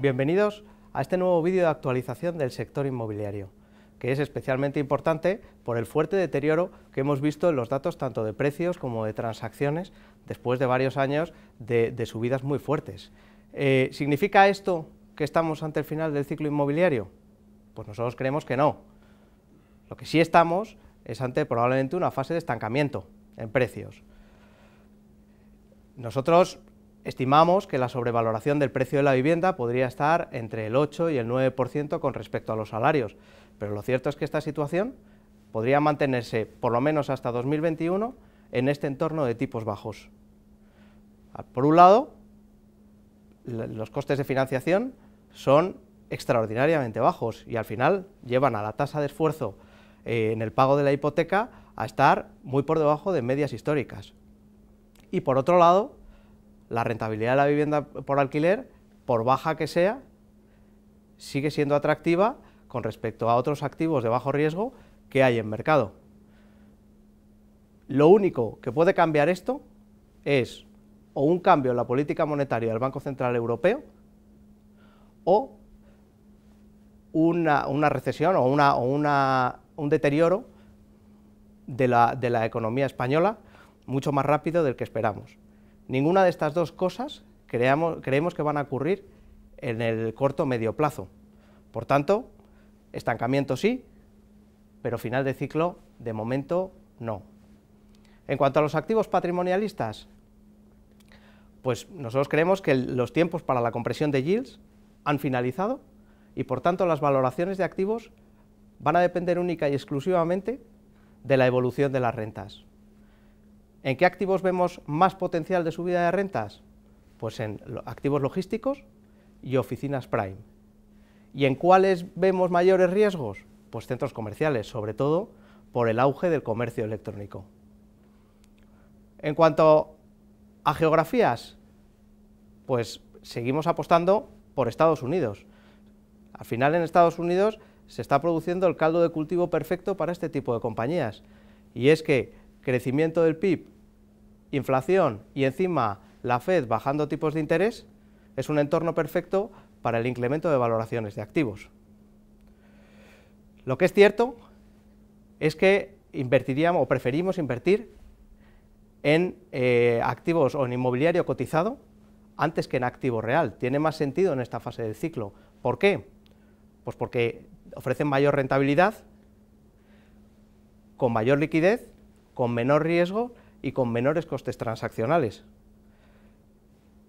Bienvenidos a este nuevo vídeo de actualización del sector inmobiliario, que es especialmente importante por el fuerte deterioro que hemos visto en los datos tanto de precios como de transacciones después de varios años de, subidas muy fuertes. Eh, ¿Significa esto que estamos ante el final del ciclo inmobiliario? Pues nosotros creemos que no. Lo que sí estamos es ante probablemente una fase de estancamiento en precios. Nosotros Estimamos que la sobrevaloración del precio de la vivienda podría estar entre el 8 y el 9% con respecto a los salarios, pero lo cierto es que esta situación podría mantenerse por lo menos hasta 2021 en este entorno de tipos bajos. Ah, por un lado, los costes de financiación son extraordinariamente bajos y al final llevan a la tasa de esfuerzo eh, en el pago de la hipoteca a estar muy por debajo de medias históricas. Y por otro lado, la rentabilidad de la vivienda por alquiler, por baja que sea, sigue siendo atractiva con respecto a otros activos de bajo riesgo que hay en mercado. Lo único que puede cambiar esto es o un cambio en la política monetaria del Banco Central Europeo o una, recesión o, un deterioro de la economía española mucho más rápido del que esperamos. Ninguna de estas dos cosas creemos que van a ocurrir en el corto medio plazo. Por tanto, estancamiento sí, pero final de ciclo de momento no. En cuanto a los activos patrimonialistas, pues nosotros creemos que los tiempos para la compresión de yields han finalizado y por tanto las valoraciones de activos van a depender única y exclusivamente de la evolución de las rentas. ¿En qué activos vemos más potencial de subida de rentas? Pues en activos logísticos y oficinas prime. ¿Y en cuáles vemos mayores riesgos? Pues centros comerciales, sobre todo por el auge del comercio electrónico. En cuanto a geografías, pues seguimos apostando por Estados Unidos. Al final en Estados Unidos se está produciendo el caldo de cultivo perfecto para este tipo de compañías. Y es que crecimiento del PIB, inflación y encima la Fed bajando tipos de interés, es un entorno perfecto para el incremento de valoraciones de activos. Lo que es cierto es que invertiríamos o preferimos invertir en eh, activos o en inmobiliario cotizado antes que en activo real. Tiene más sentido en esta fase del ciclo. ¿Por qué? Pues porque ofrecen mayor rentabilidad, con mayor liquidez con menor riesgo y con menores costes transaccionales.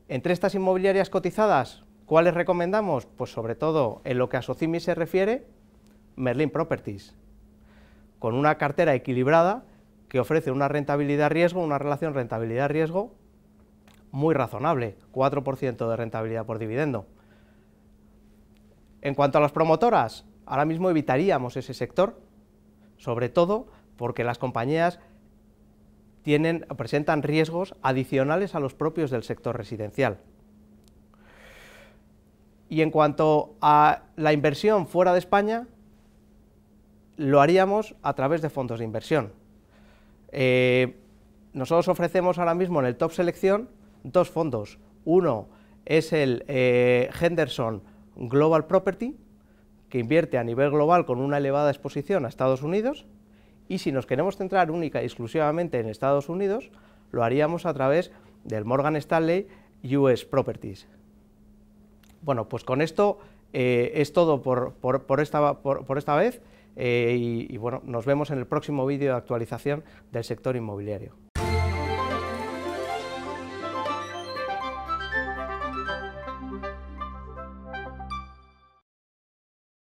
Entre estas inmobiliarias cotizadas, ¿cuáles recomendamos? Pues sobre todo en lo que a Socimi se refiere, Merlin Properties, con una cartera equilibrada que ofrece una rentabilidad-riesgo, una relación rentabilidad-riesgo muy razonable, 4% de rentabilidad por dividendo. En cuanto a las promotoras, ahora mismo evitaríamos ese sector, sobre todo porque las compañías presentan riesgos adicionales a los propios del sector residencial. Y en cuanto a la inversión fuera de España, lo haríamos a través de fondos de inversión. Eh, nosotros ofrecemos ahora mismo en el Top Selección dos fondos. Uno es el eh, Henderson Global Property, que invierte a nivel global con una elevada exposición a Estados Unidos, y si nos queremos centrar única y exclusivamente en Estados Unidos, lo haríamos a través del Morgan Stanley US Properties. Bueno, pues con esto eh, es todo por, por, esta, vez eh, y, y bueno, nos vemos en el próximo vídeo de actualización del sector inmobiliario.